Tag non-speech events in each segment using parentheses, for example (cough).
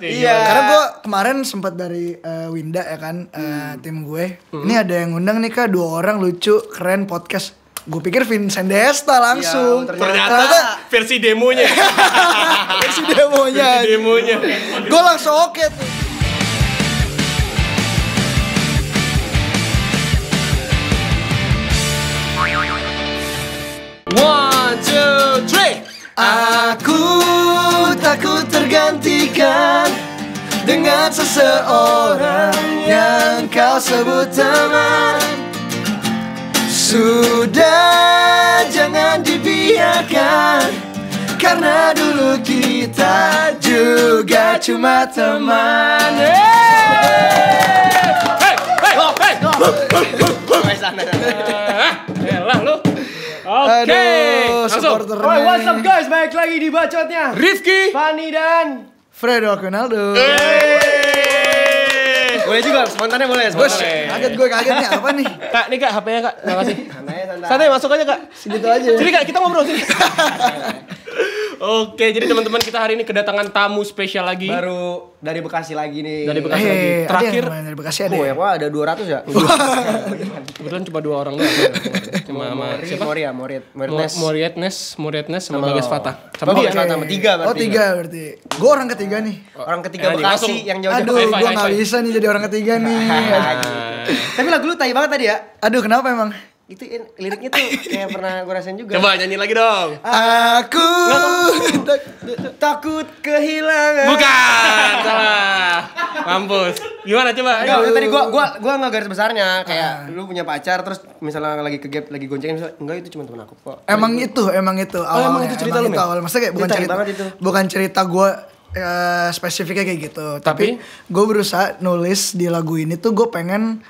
Iya. iya. Karena gue kemarin sempat dari uh, Winda ya kan uh, tim gue. Hmm. Ini ada yang ngundang nih kak dua orang lucu keren podcast. Gue pikir Vincent Desta iya, langsung. Ya, ternyata, ternyata versi demonya. (laughs) versi demonya. versi demonya. gue langsung oke tuh. One, two, three. Aku Cintaku tergantikan Dengan seseorang Yang kau sebut teman Sudah jangan dibiarkan Karena dulu kita juga cuma teman Hey, hey, hey, hey, hey, hey, hey, hey, hey, hey, hey, hey, hey, hey, hey, Oke, okay. supporter. Oke, what's up guys? Baik lagi di bacotnya. Rifki, Fani dan Fredo Akunaldo. Yeay boleh juga, spontannya boleh. bos Kaget gue kaget nih apa nih? Kak, nih Kak HP-nya Kak. Terima kasih. Santai, santai. Santai masuk aja Kak. Segitu aja. Jadi Kak, kita ngobrol sini. (laughs) Oke, jadi teman-teman kita hari ini kedatangan tamu spesial lagi. Baru dari Bekasi lagi nih. Dari Bekasi hey, lagi. Eh, Terakhir ada dari Bekasi ada. Oh, ya, wah, ada 200 ya? Kebetulan cuma dua orang doang. Cuma sama siapa? Moria, Morit, Morietnes. Morietnes, Moritness sama Bagas Fatah. Sama Bagas okay. sama tiga berarti. Oh, tiga berarti. gua orang ketiga nih. Orang ketiga eh, Bekasi yang jauh-jauh. Aduh, gua enggak bisa nih jadi orang orang ketiga nih. (laughs) Tapi lagu lu tai banget tadi ya. Aduh, kenapa emang? itu liriknya tuh kayak pernah gue rasain juga. Coba nyanyi lagi dong. Aku takut kehilangan. Bukan, salah. Mampus. Gimana coba? Enggak, tadi gua gua gua enggak garis besarnya kayak ah. lu punya pacar terus misalnya lagi ke gap lagi goncengin enggak itu cuma teman aku kok. Emang itu, emang itu awal. Oh, emang itu cerita lu awal. Maksudnya kayak bukan cerita, bukan cerita gua uh, spesifiknya kayak gitu. Tapi, Tapi gue berusaha nulis di lagu ini tuh gue pengen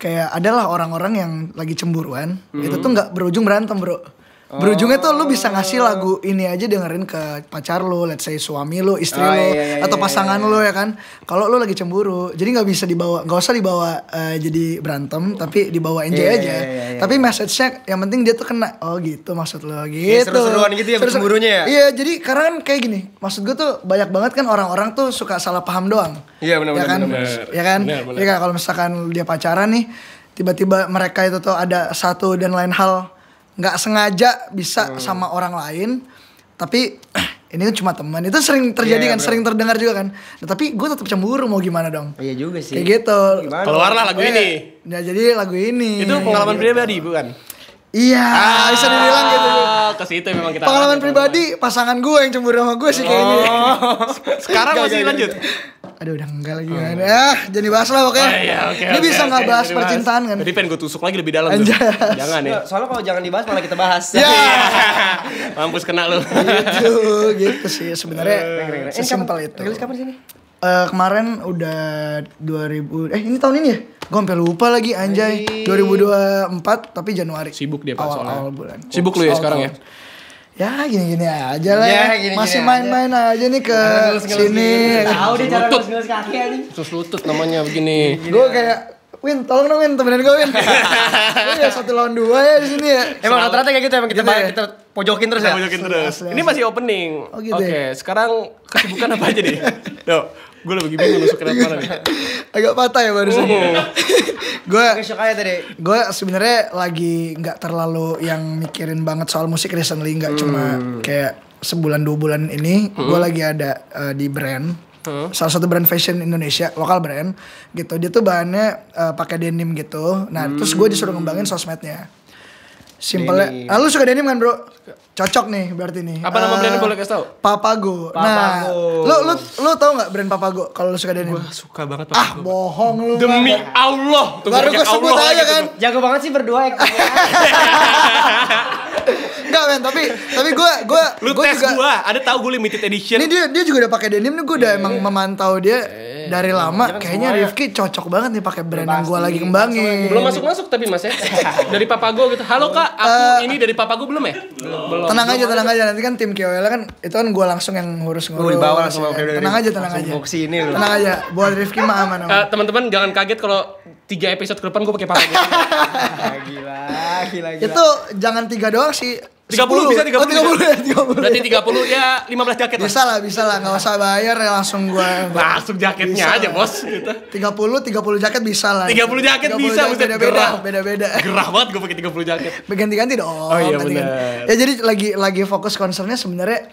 kayak adalah orang-orang yang lagi cemburuan mm -hmm. itu tuh hmm. nggak berujung berantem bro Berujungnya tuh lu bisa ngasih lagu ini aja dengerin ke pacar lu, let's say suami lu, istri oh, lu, iya, iya, atau iya, pasangan iya, iya. lu ya kan. Kalau lu lagi cemburu, jadi nggak bisa dibawa, nggak usah dibawa uh, jadi berantem, tapi dibawa enjoy iya, aja. Iya, iya, iya. Tapi iya. message-nya yang penting dia tuh kena. Oh gitu maksud lu gitu. Ya, seru-seruan gitu ya seru cemburunya ya. Iya, jadi karena kan kayak gini, maksud gue tuh banyak banget kan orang-orang tuh suka salah paham doang. Iya benar ya kan? benar. Ya kan? Bener, bener. Ya kan kalau misalkan dia pacaran nih, tiba-tiba mereka itu tuh ada satu dan lain hal nggak sengaja bisa hmm. sama orang lain tapi (clears throat) ini cuma teman itu sering terjadi yeah, kan bro. sering terdengar juga kan nah, tapi gue tetap cemburu mau gimana dong iya juga sih kayak gitu gimana? keluarlah lagu oh, ini nah jadi lagu ini itu pengalaman iya, pribadi bukan Iya, ah, bisa dibilang gitu. Ah, Ke situ memang kita. Pengalaman pribadi, pasangan gue yang cemburu sama gue sih kayaknya. Oh. (laughs) Sekarang masih lanjut. Aduh udah enggak lagi Ya, Oh. Kan? Iya. Ah, jadi bahas lah oke. Oh, iya, okay, Ini okay, bisa enggak okay, bahas percintaan kan? Jadi pengen gue tusuk lagi lebih dalam Anjay, Jangan ya. Soalnya kalau jangan dibahas malah kita bahas. Ya. (laughs) Mampus kena lu. gitu, gitu sih sebenarnya. Uh, sesimpel itu. Rilis kapan sini? Uh, eh, kemarin udah 2000 eh ini tahun ini ya? Gue hampir lupa lagi anjay. dua 2024 tapi Januari. Sibuk dia Pak awal, soalnya. Awal bulan. Sibuk lu ya sekarang ya? ya gini-gini aja lah ya, ya. gini masih main-main aja. aja nih ke sini gitu. tahu dia cara ngelus-ngelus kaki aja ya, sus lutut namanya begini gue kayak Win, tolong dong Win, temenin gue Win. (laughs) Ini ya satu lawan dua ya di sini ya. Emang rata-rata kayak gitu emang ya, kita gitu ya? kita pojokin terus ya. Pojokin terus. Ini masih opening. Oh, gitu Oke, okay, ya? sekarang kesibukan apa aja nih? Tuh, (laughs) gue lagi bingung masuk ke mana nih. (laughs) Agak patah ya barusan. Oh. gue aja tadi. Gue sebenarnya lagi nggak terlalu yang mikirin banget soal musik recently nggak hmm. cuma kayak sebulan dua bulan ini hmm. gue lagi ada uh, di brand hmm. salah satu brand fashion Indonesia lokal brand gitu dia tuh bahannya uh, pakai denim gitu nah hmm. terus gue disuruh ngembangin sosmednya simple ah, lu suka denim kan bro? Cocok nih berarti nih. Apa uh, nama brandnya eh, boleh kasih tau? Papago. Nah, lu lu lu tau nggak brand Papago? Kalau lu suka denim? Gua suka banget ah, Papago. Ah, bohong lu. Demi gitu, kan. Allah. Tuh, Baru gue sebut aja kan. Jago banget sih berdua ya. ya. (laughs) Enggak men, tapi tapi gue gue lu gua tes gue ada tahu gue limited edition. Ini dia dia juga udah pakai denim nih gue udah yeah, emang memantau dia yeah, dari iya, lama. Kan Kayaknya ya. Rifki cocok banget nih pakai brand yang gue lagi kembangin. Belum masuk-masuk tapi Mas ya. (laughs) dari papa gue gitu. Halo Kak, aku uh, ini dari papa gue belum ya? Belum. Tenang belum. aja, tenang aja. Nanti kan tim KOL kan itu kan gue langsung yang ngurus-ngurus. Gue dibawa langsung ya. Tenang aja, tenang aja. Tenang aja. Buat Rifki mah aman. Eh, teman-teman jangan kaget kalau tiga episode ke depan gue pakai parang gitu. (laughs) gila, gila, gila. Itu jangan tiga doang sih. 30 10. bisa 30. Oh, 30 ya, 30. Berarti 30 ya 15 jaket. Bisa lah, bisa lah, Gak usah bayar ya langsung gue. (laughs) langsung jaketnya bisa aja, lah. Bos, gitu. 30, 30 jaket bisa lah. 30 jaket 30 bisa, jaket beda-beda, beda-beda. Gerah banget gue pakai 30 jaket. (laughs) Ganti-ganti dong. Oh iya ganti benar. Ya jadi lagi lagi fokus konsernya sebenarnya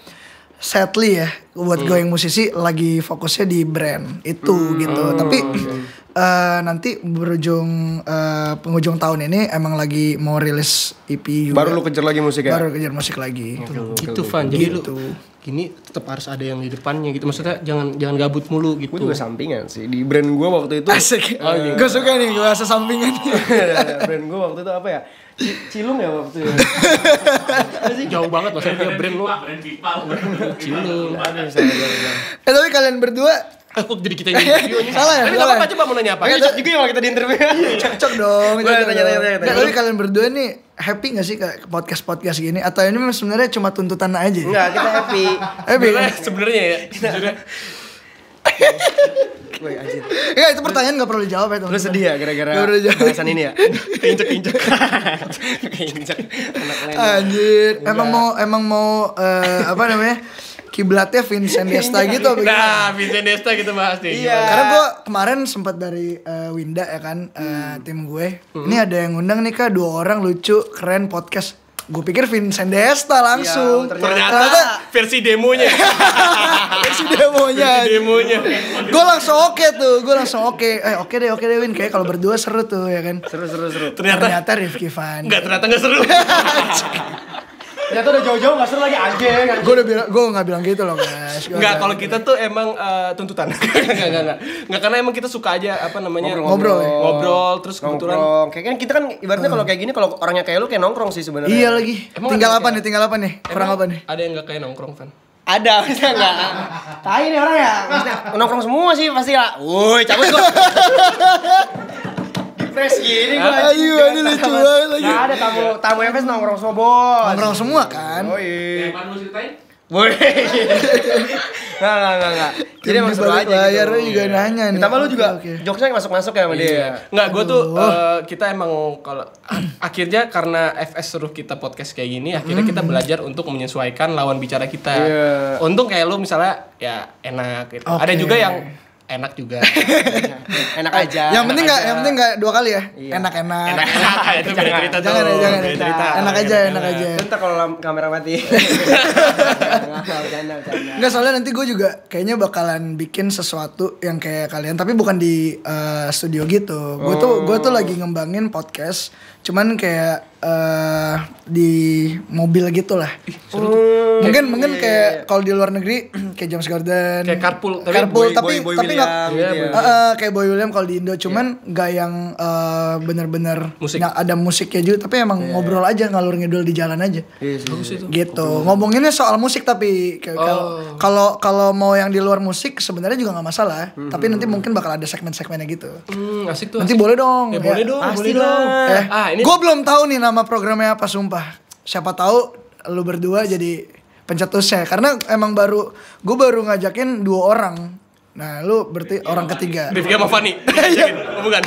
sadly ya buat hmm. gue yang musisi lagi fokusnya di brand itu hmm. gitu. Oh, Tapi iya. okay uh, nanti berujung uh, penghujung tahun ini emang lagi mau rilis EP juga. Baru lu kejar lagi musik ya? Baru kejar musik lagi. okay, fun. Gitu. Gitu, Van. Jadi gitu. lu gini tetap harus ada yang di depannya gitu. Maksudnya jangan jangan gabut mulu gitu. Gue juga sampingan sih. Di brand gue waktu itu. Asik. (laughs) Oh, gitu. Iya. Gue suka nih gue rasa sampingan. (laughs) Iya, iya. brand gue waktu itu apa ya? Cilung ya waktu itu. (laughs) Jauh banget maksudnya dia brand lu. Brand Cilung. Eh tapi kalian berdua Aku jadi kita yang interview (laughs) Salah ya? Tapi gak apa-apa, ya. coba mau nanya apa? Cocok juga kalau ya kita di interview iya, iya, Cocok (laughs) dong Boleh tanya-tanya Tapi kalian berdua nih happy gak sih ke podcast-podcast gini? Atau ini memang sebenarnya cuma tuntutan aja? Enggak, kita happy (laughs) Happy? Kan? sebenarnya ya, sebenernya Woi anjir. Ya itu pertanyaan gak perlu dijawab ya teman. Terus sedih ya gara-gara bahasan ini ya? injek injek Injek. Anak lain. Anjir. Emang mau emang mau eh, apa namanya? kiblatnya Vincent (laughs) Desta gitu nah Vincent Desta gitu bahas nih iya. karena gue kemarin sempat dari uh, Winda ya kan eh, hmm. tim gue hmm. ini ada yang ngundang nih kak dua orang lucu keren podcast gue pikir Vincent Desta iya, langsung ya, ternyata, ternyata versi demonya (laughs) versi demonya versi demonya gue langsung oke okay tuh gue langsung oke okay. eh oke okay deh oke okay deh Win Kayaknya kalau berdua seru tuh ya kan seru seru seru ternyata ternyata Rifki Van. Enggak, ternyata nggak seru (laughs) Ya tuh udah jauh-jauh gak seru lagi anjing. Gue udah bilang, gue gak bilang gitu loh guys. Enggak, kalau gitu. kita tuh emang uh, tuntutan. Enggak, (laughs) enggak, enggak. Enggak karena emang kita suka aja apa namanya ngobrol, ngobrol, ya? ngobrol terus kebetulan. Nongkrong. Kayak kan kita kan ibaratnya hmm. kalau kayak gini kalau orangnya kayak lu kayak nongkrong sih sebenarnya. Iya lagi. Emang tinggal apa nih? Tinggal apa nih? Kurang apa nih? Ada yang gak kayak nongkrong, kan? ada misalnya enggak (laughs) tai nih orang ya nongkrong semua sih pasti lah woi cabut gua. (laughs) fresh gini gua. Ayo, ini lucu banget lagi. Enggak ada tamu tamu FS nongkrong semua, Bos. Nongkrong semua kan? Oh iya. Yang mau ceritain? Woi. Enggak, (laughs) enggak, enggak, Jadi emang seru aja layar gitu. juga iya. nanya nih. Ditambah lu juga okay. masuk-masuk ya sama dia. Enggak, ya? iya. gua tuh eh, kita emang kalau (clears throat) akhirnya karena FS suruh kita podcast kayak gini, akhirnya kita belajar untuk menyesuaikan lawan bicara kita. Iya. Untung kayak lu misalnya ya enak gitu. Ada juga yang enak juga (laughs) enak aja yang penting nggak yang penting nggak dua kali ya iya. enak enak enak enak itu beda cerita jangan tuh. jangan cerita enak aja enak aja bentar kalau kamera mati (laughs) nggak soalnya nanti gue juga kayaknya bakalan bikin sesuatu yang kayak kalian tapi bukan di uh, studio gitu gue tuh gue tuh oh. lagi ngembangin podcast cuman kayak uh, di mobil gitu lah. Oh. Hmm. Mungkin iya, iya, kayak, mungkin kayak iya. kalau di luar negeri (clears throat) kayak James Garden. Kayak carpool, tapi carpool boy, tapi boy, boy tapi nggak yeah, uh, kayak Boy William kalau di Indo cuman nggak yeah. yang uh, bener-bener musik. Gak ada musiknya juga tapi emang yeah. ngobrol aja ngalur ngidul di jalan aja. Yes, yes, yes. Gitu. Ngomonginnya soal musik tapi oh. kalau oh. kalau mau yang di luar musik sebenarnya juga nggak masalah. Mm-hmm. Tapi nanti mungkin bakal ada segmen-segmennya gitu. Mm, asik tuh. Nanti asik. boleh dong. Ya, boleh ya. dong. Pasti dong. Eh, eh, ah, ini... Gue belum tahu nih nama programnya apa sumpah. Siapa tahu lu berdua jadi pencetusnya karena emang baru gue baru ngajakin dua orang. Nah, lu berarti iya, orang ketiga. Rifki sama Fani. (laughs) Iya. Oh, bukan.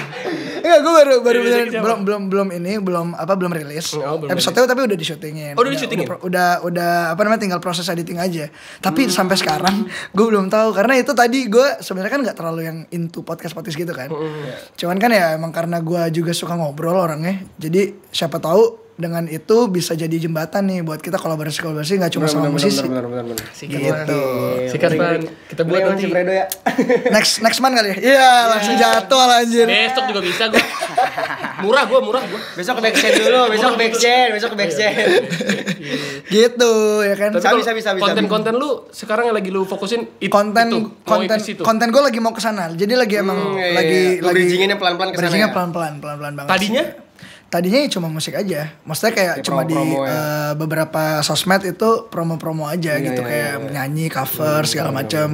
Enggak, gue baru baru iya, iya, beneran, iya, belum belum belum ini belum apa belum rilis. Oh, oh, Episode tapi udah di syutingin. Oh, udah, udah di syutingin. Udah, udah udah apa namanya tinggal proses editing aja. Tapi hmm. sampai sekarang gue belum tahu karena itu tadi gue sebenarnya kan nggak terlalu yang into podcast podcast gitu kan. Hmm. Cuman kan ya emang karena gue juga suka ngobrol orangnya. Jadi siapa tahu dengan itu bisa jadi jembatan nih buat kita kolaborasi kolaborasi nggak cuma bener, sama bener, musisi bener, bener, bener, bener. Sikat gitu man. sikat man kita buat nanti Fredo ya (laughs) next next man kali ya iya yeah, langsung jatuh anjir besok juga bisa gue murah gue murah gue besok backstage dulu besok backstage besok backstage iya. gitu ya kan tapi bisa, bisa, bisa, konten-konten lu sekarang yang lagi lu fokusin it, konten itu, konten itu. konten gue lagi mau kesana jadi lagi hmm, emang iya, lagi iya, lagi bridginginnya pelan-pelan kesana ya? pelan-pelan pelan-pelan banget tadinya tadinya ya cuma musik aja. Maksudnya iya, kayak ya, cuma di ya. uh, beberapa sosmed itu promo-promo aja ya, gitu ya, kayak ya, ya. nyanyi cover ya, segala iya, iya, macam,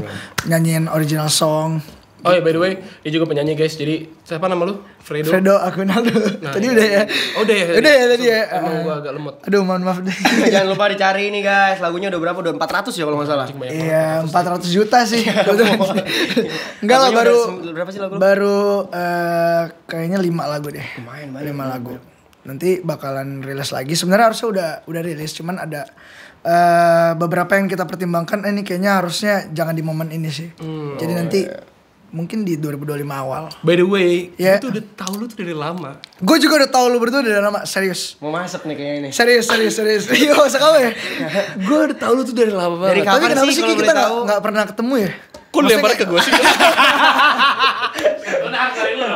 nyanyiin original song Oh ya by the way, dia juga penyanyi guys. Jadi siapa nama lu? Fredo. Fredo aku Naldo. Nah, (laughs) tadi ya. udah ya. Oh, udah ya. Udah ya tadi ya. Emang gua ah. agak lemot. Aduh, mohon maaf deh. (laughs) Jangan lupa dicari ini guys. Lagunya udah berapa? Udah 400 ya kalau enggak salah. Iya, 400 juta sih. Iya. (laughs) Enggak lah baru berapa sih lagu lu? Baru uh, kayaknya 5 lagu deh. Lumayan banyak. 5 lagu. Iya. Nanti bakalan rilis lagi. Sebenarnya harusnya udah udah rilis, cuman ada uh, beberapa yang kita pertimbangkan eh, ini kayaknya harusnya jangan di momen ini sih. Hmm, Jadi oh, nanti mungkin di 2025 awal. By the way, yeah. itu udah tahu lu tuh dari lama. Gue juga udah tahu lu berdua dari lama, serius. Mau masuk nih kayaknya ini. Serius, serius, serius. (laughs) Iya, masa kamu ya? gue udah tahu lu tuh dari lama banget. Dari Tapi kenapa sih, sih kita gak, gak pernah ketemu ya? Kok lempar ke gue sih? kan (laughs) kali lu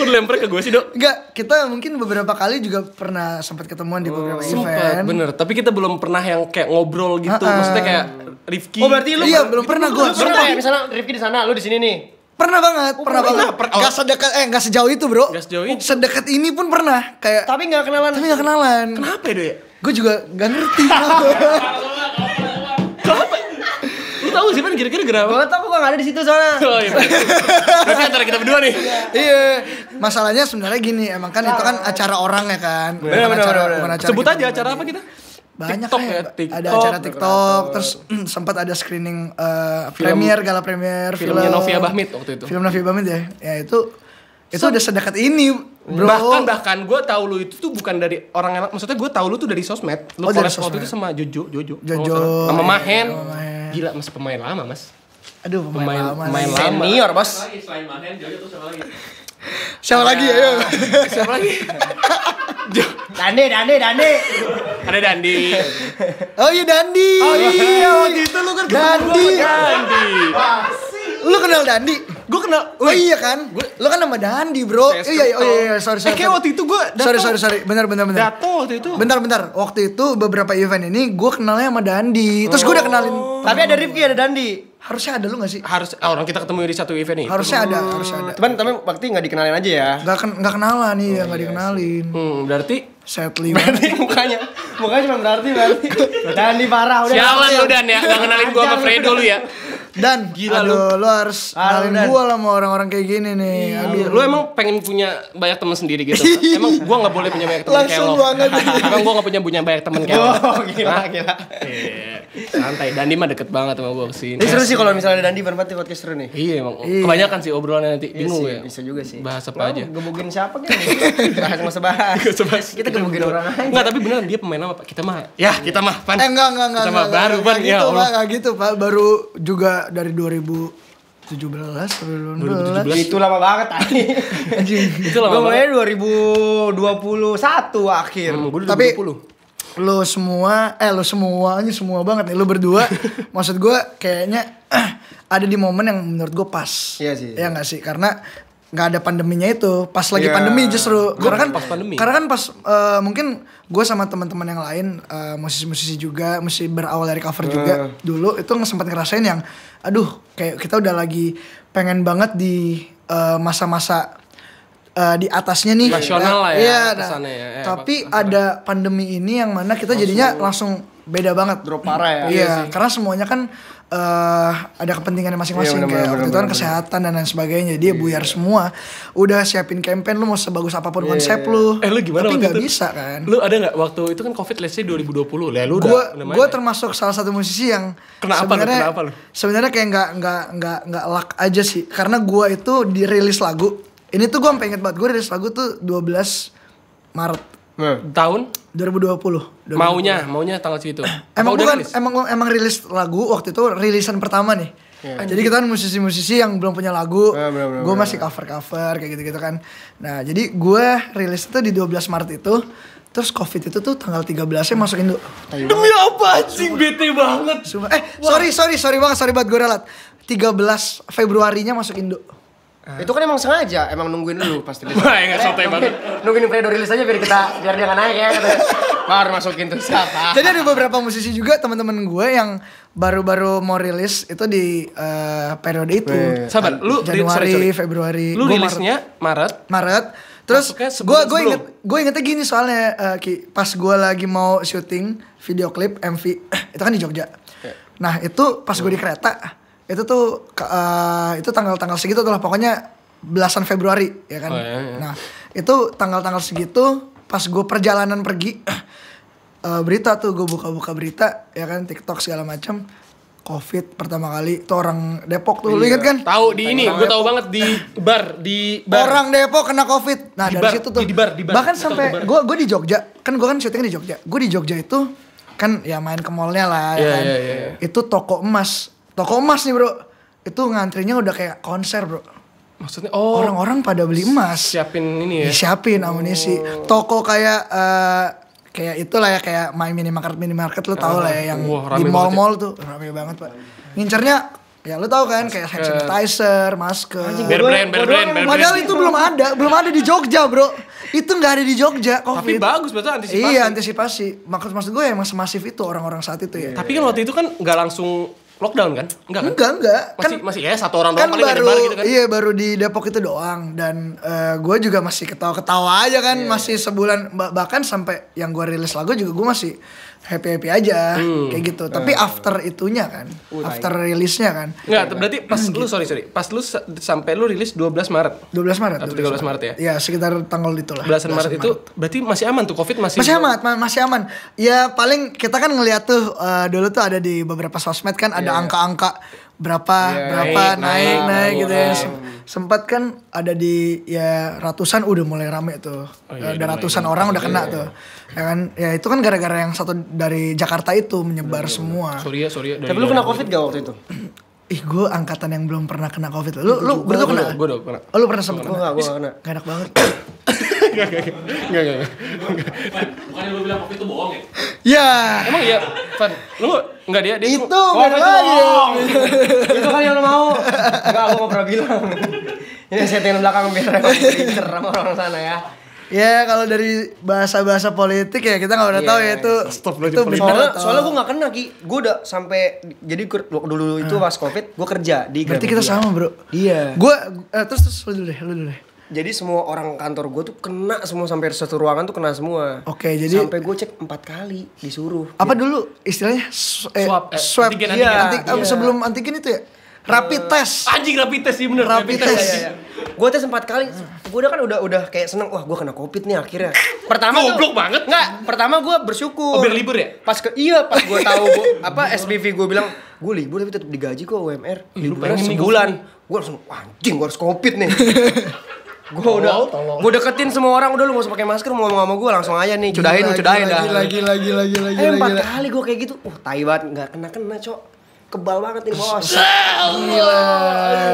kok lempar ke gue sih dok? Enggak, kita mungkin beberapa kali juga pernah sempat ketemuan di oh. beberapa oh, event. Sempat, bener. Tapi kita belum pernah yang kayak ngobrol gitu. Uh-uh. Maksudnya kayak Rifki. Oh berarti lu iya, belum pernah gue. Belum pernah misalnya Rifki di sana, lu di sini nih. Pernah banget, oh, pernah, pernah banget. Per oh. sedekat eh enggak sejauh itu, Bro. Enggak sejauh itu. Sedekat ini pun pernah kayak Tapi enggak kenalan. Tapi enggak kenalan. Kenapa ya, Dok ya? Gue juga enggak ngerti. (laughs) (laughs) Kenapa? gue tahu sih kan kira-kira berapa? Gue tahu gue gak ada di situ soalnya. Oh iya. Tapi antara kita berdua nih. Iya. Masalahnya sebenarnya gini, emang kan itu kan acara orang ya kan. Iya, bener, bener, acara, Acara Sebut aja acara apa kita? banyak TikTok ya, ya, TikTok, ada acara TikTok terus mm, sempat ada screening uh, premier gala premier filmnya film, Novia Bahmit waktu itu film Novia Bahmit ya ya itu itu so, udah sedekat ini bro bahkan bahkan gue tau lu itu tuh bukan dari orang maksudnya gue tau lu tuh dari sosmed lu oh, dari sosmed. waktu itu sama Jojo Jojo Jojo sama Mahen, Mahen Gila mas pemain lama mas. Aduh pemain, pemain lama. Pemain lama. Senior bos. Selain Mahen, Jojo tuh siapa lagi? Siapa lagi? Ayo. Siapa lagi? Dandi, Dandi, Dandi. Ada Dandi. Oh iya Dandi. Oh iya, iya waktu itu lu kan Dandi. Dandi. Dandi lu kenal Dandi? Gue kenal. Oh iya kan? lu kan nama Dandi, Bro. Iya iya oh, iya, sorry eh, sorry. Eh, kayak waktu itu gue Sorry sorry sorry. Benar benar benar. Dato waktu itu. Bentar bentar. Waktu itu beberapa event ini gue kenalnya sama Dandi. Terus gue udah oh. kenalin. Tapi ada Rifki ada Dandi harusnya ada lu gak sih? Harus ah, orang kita ketemu di satu event nih. Harusnya ada, hmm. harusnya ada. Cuman tapi waktu nggak dikenalin aja ya. Nggak ken kenalan nih, iya, oh, ya nggak iya dikenalin. Hmm, berarti Sadly (laughs) Berarti mukanya Mukanya cuma berarti berarti Dan di parah udah Sialan lu Dan ya Gak kenalin gua sama Fredo lu ya Dan Gila lu Lu harus kenalin gua lah sama orang-orang kayak gini nih iya, Lu emang pengen punya banyak temen sendiri gitu iya. Emang gua gak boleh punya banyak temen kayak lo Langsung banget Emang gua gak punya punya banyak temen kayak lo Oh gila gila iya, Santai Dandi mah deket banget sama gue kesini Ini seru sih kalau misalnya Dandi berarti podcast seru nih Iya emang Kebanyakan sih obrolannya nanti Bingung ya Bisa juga sih Bahas apa aja Gebukin siapa gitu Bahas gak usah bahas Kita kita mungkin orang aja. Enggak, tapi beneran dia pemain apa, Pak? Kita mah. Ya, kita mah, Pan. Eh, enggak, enggak, enggak. Kita mah baru, Pan. Ya gitu, ya, Pak, enggak gitu, Pak. Baru juga dari 2000 17 2017 itu lama banget tadi (laughs) itu lama gue mulai 2021 akhir hmm, gua tapi lo semua eh lo semuanya semua banget nih lo berdua (laughs) maksud gue kayaknya eh, ada di momen yang menurut gue pas iya sih ya nggak sih karena nggak ada pandeminya itu pas lagi yeah. pandemi justru gua karena kan pas pandemi. karena kan pas uh, mungkin gue sama teman-teman yang lain uh, musisi-musisi juga musisi berawal dari cover uh. juga eh. dulu itu sempat ngerasain yang aduh kayak kita udah lagi pengen banget di masa-masa uh, di atasnya nih nasional lah ya, iya, ya, nah, ya, ya tapi ada pandemi ini yang mana kita langsung, jadinya langsung beda banget drop parah ya iya, iya sih. karena semuanya kan uh, ada kepentingan masing-masing iya, kayak bener, waktu bener, itu kan kesehatan dan lain sebagainya dia iya. buyar semua udah siapin campaign lu mau sebagus apapun iya, konsep iya, iya. lu eh lu gimana tapi nggak bisa kan lu ada nggak waktu itu kan covid let's say 2020 lah lu gua, udah gue ya? termasuk salah satu musisi yang kena kenapa lu, sebenarnya kayak nggak nggak nggak nggak luck aja sih karena gua itu dirilis lagu ini tuh gua pengen banget gua rilis lagu tuh 12 Maret nah. tahun 2020. 2020. Maunya, maunya tanggal segitu. Eh, emang bukan, rilis? emang emang rilis lagu waktu itu rilisan pertama nih. Yeah. Jadi kita kan musisi-musisi yang belum punya lagu, yeah, gue masih cover-cover kayak gitu-gitu kan. Nah jadi gue rilis itu di 12 Maret itu, terus covid itu tuh tanggal 13-nya masuk Indo. Demi apa anjing bete banget. Sumpah. Eh sorry sorry sorry banget sorry banget gue ralat. 13 Februarinya masuk Indo. Hah? Itu kan emang sengaja, emang nungguin dulu pasti rilis. Wah, enggak sotoy banget. Nungguin Fredo rilis aja biar kita biar dia enggak naik ya katanya. Baru masukin tuh siapa. Jadi ada beberapa musisi juga teman-teman gue yang baru-baru mau rilis itu di uh, periode itu. Sabar, lu Januari, sorry, sorry. Februari. Lu rilisnya Maret. Maret. Maret. Terus gue gue inget gue ingetnya gini soalnya uh, Ki, pas gue lagi mau syuting video klip MV eh, itu kan di Jogja. Okay. Iya. Nah itu pas gue di kereta itu tuh uh, itu tanggal-tanggal segitu tuh lah pokoknya belasan Februari ya kan. Oh, iya, iya. Nah itu tanggal-tanggal segitu pas gue perjalanan pergi uh, (clears throat) berita tuh gue buka-buka berita ya kan TikTok segala macam covid pertama kali itu orang Depok tuh iya. lu kan tahu di ini gue tahu banget di bar di bar. orang Depok kena covid nah di dari bar, situ tuh di, bar, di bar. bahkan sampai gue gue di Jogja kan gue kan syuting di Jogja gue di Jogja itu kan ya main ke mallnya lah yeah, ya iya, kan yeah, yeah, yeah. itu toko emas toko emas nih bro itu ngantrinya udah kayak konser bro maksudnya oh orang-orang pada beli emas siapin ini ya siapin amunisi oh. toko kayak uh, kayak itulah ya kayak main minimarket minimarket lo tau lah ya yang wah, di mall-mall ya. tuh rame banget pak ngincernya ya lo tau kan kayak hand sanitizer masker bear brand bear brand padahal itu belum ada belum ada di Jogja bro itu nggak ada di Jogja COVID. tapi bagus betul antisipasi iya antisipasi maksud maksud gue emang semasif itu orang-orang saat itu ya tapi kan waktu itu kan nggak langsung lockdown kan? Enggak kan? Enggak, enggak. Kan masih, kan, masih ya satu orang doang kan baru, gitu kan? Iya, baru di Depok itu doang dan uh, eh, gue juga masih ketawa-ketawa aja kan, yeah. Iya. masih sebulan bahkan sampai yang gue rilis lagu juga gue masih happy happy aja hmm. kayak gitu nah. tapi uh. after itunya kan uh, after rilisnya kan nggak berarti pas gitu. lu sorry sorry pas lu sampai lu rilis 12 Maret 12 Maret atau 13 Maret, Maret ya ya sekitar tanggal itulah belasan Maret, Maret itu berarti masih aman tuh covid masih masih aman ma masih aman ya paling kita kan ngeliat tuh uh, dulu tuh ada di beberapa sosmed kan ada iya, iya. angka-angka yeah. berapa yeah, berapa naik naik, naik, naik, naik gitu ya sempat kan ada di ya ratusan udah mulai rame tuh. Oh, iya, ada ratusan orang udah iya, kena iya. tuh. Iya. Ya kan? Ya itu kan gara-gara yang satu dari Jakarta itu menyebar semua. Sorry ya, sorry ya. Tapi lu kena Covid gak waktu itu? (clears throat) Ih gue angkatan yang belum pernah kena covid Lu, lu berdua kena? Gue udah pernah Oh lu pernah sempat Gue gak, gue gak kena Gak enak banget Enggak, enggak, enggak. Bukannya lu bilang itu bohong ya? ya? Emang iya, Fan. Lu enggak dia, dia itu oh, beda lagi. (laughs) Itu kan yang lu mau. Enggak, aku mau pernah bilang. Ini settingan belakang biar Twitter (laughs) orang sana ya. Ya kalau dari bahasa-bahasa politik ya kita nggak pernah yeah. tahu ya itu. Iya. Stop itu politik. soalnya, soalnya gue nggak kena ki, gue udah sampai jadi dulu itu ah. pas covid gue kerja di. Berarti kita sama bro. Iya. Gue eh, terus terus lu dulu deh, lu dulu deh jadi semua orang kantor gue tuh kena semua sampai satu ruangan tuh kena semua. Oke, okay, jadi sampai gue cek empat kali disuruh. Apa ya. dulu istilahnya eh, swab? Eh, swab. Antigen, iya, antigen, antigen, antigen. Iya. sebelum antigen itu ya. Rapid eh, test. Anjing rapid test sih bener. Rapid, rapid test. test. Iya, iya, gue tes empat kali. Gue udah kan udah udah kayak seneng. Wah gue kena covid nih akhirnya. Pertama Goblok banget. Nggak. Pertama gue bersyukur. Oh, libur ya? Pas ke iya pas gue tahu gua, apa Sbv gue bilang gue libur tapi tetap digaji kok UMR. Libur sebulan. Gue langsung anjing gue harus covid nih. (laughs) Gue udah, gue deketin semua orang udah lu mau pakai masker mau ngomong sama gue langsung aja nih, cudahin, gila, cudahin gila, dah. Lagi, lagi, lagi, lagi, lagi. Eh, empat kali gue kayak gitu, uh tai banget, nggak kena kena cok. Kebal banget nih bos. Gila.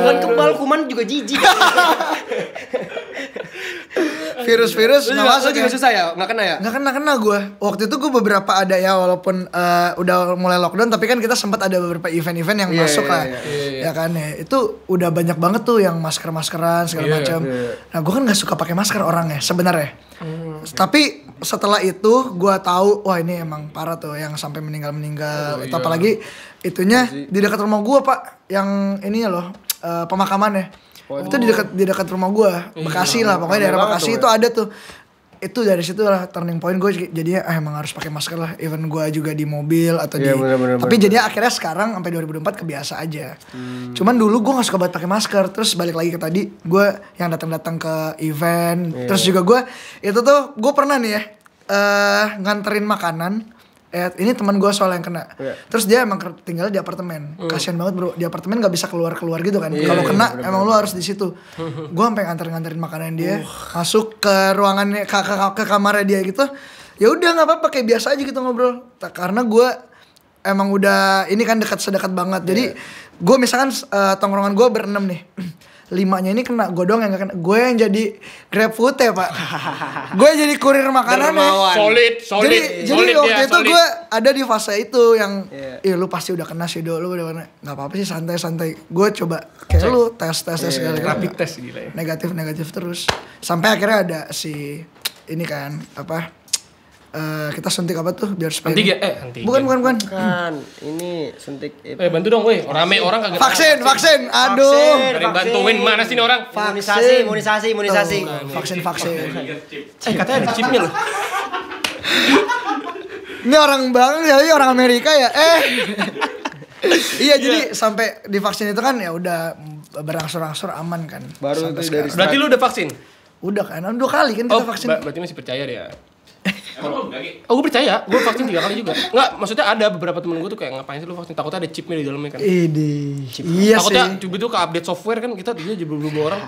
Bukan kebal, kuman juga jijik. (laughs) virus-virus nggak masuk juga ya. susah ya nggak kena ya nggak kena kena gue waktu itu gue beberapa ada ya walaupun uh, udah mulai lockdown tapi kan kita sempat ada beberapa event-event yang yeah, masuk yeah, lah yeah, yeah, iya. ya kan ya itu udah banyak banget tuh yang masker maskeran segala yeah, macam yeah. Iya. nah gue kan nggak suka pakai masker orangnya sebenarnya mm, okay. tapi setelah itu gue tahu wah ini emang parah tuh yang sampai meninggal meninggal oh, itu iya. apalagi itunya Masih. di dekat rumah gue pak yang ini loh uh, pemakamannya Oh. Itu di dekat di dekat rumah gua, iya, Bekasi lah, pokoknya daerah Bekasi itu ada tuh. Itu dari situ lah turning point gue jadinya ah, emang harus pakai masker lah. Even gue juga di mobil atau yeah, di bener, bener, tapi bener. jadinya akhirnya sekarang sampai 2004 kebiasa aja. Hmm. Cuman dulu gue gak suka banget pakai masker. Terus balik lagi ke tadi gue yang datang-datang ke event. Yeah. Terus juga gue itu tuh gue pernah nih ya uh, nganterin makanan eh ini teman gue soal yang kena yeah. terus dia emang tinggal di apartemen mm. kasian banget bro di apartemen gak bisa keluar keluar gitu kan yeah, kalau yeah, kena -bener. emang lu harus di situ (laughs) gue sampai nganter nganterin makanan dia uh. masuk ke ruangannya ke, ke, ke kamarnya dia gitu ya udah nggak apa-apa kayak biasa aja gitu ngobrol karena gue emang udah ini kan dekat sedekat banget yeah. jadi iya. gue misalkan uh, tongkrongan gue berenam nih (clears throat) limanya ini kena godong yang gak kena gue yang jadi grab food ya pak (laughs) gue jadi kurir makanan ya solid solid jadi, solid jadi solid waktu ya, itu gue ada di fase itu yang yeah. lu pasti udah kena sih dulu lu udah kena nggak apa apa sih santai santai gue coba kayak Cek. lu tes tes tes yeah, segala iya, rapid tes gila ya negatif negatif terus sampai akhirnya ada si ini kan apa Uh, kita suntik apa tuh biar supaya antigen ya? eh antigen. bukan bukan bukan kan ini suntik eh eh bantu dong woi rame orang kagak vaksin vaksin aduh vaksin, bantuin mana sih ini orang vaksin. imunisasi imunisasi vaksin vaksin eh katanya ada chipnya loh ini orang bang ya orang Amerika ya eh iya, iya jadi sampai divaksin itu kan ya udah berangsur-angsur aman kan baru sampai itu dari berarti lu udah vaksin udah kan dua kali kan kita oh, vaksin berarti masih percaya dia Oh, gue percaya. Gue vaksin tiga kali juga. Enggak, maksudnya ada beberapa temen gue tuh kayak ngapain sih lu vaksin? Takutnya ada chipnya di dalamnya kan. Ini. Iya Takutnya sih. Takutnya coba tuh ke update software kan kita tuh jadi berubah orang.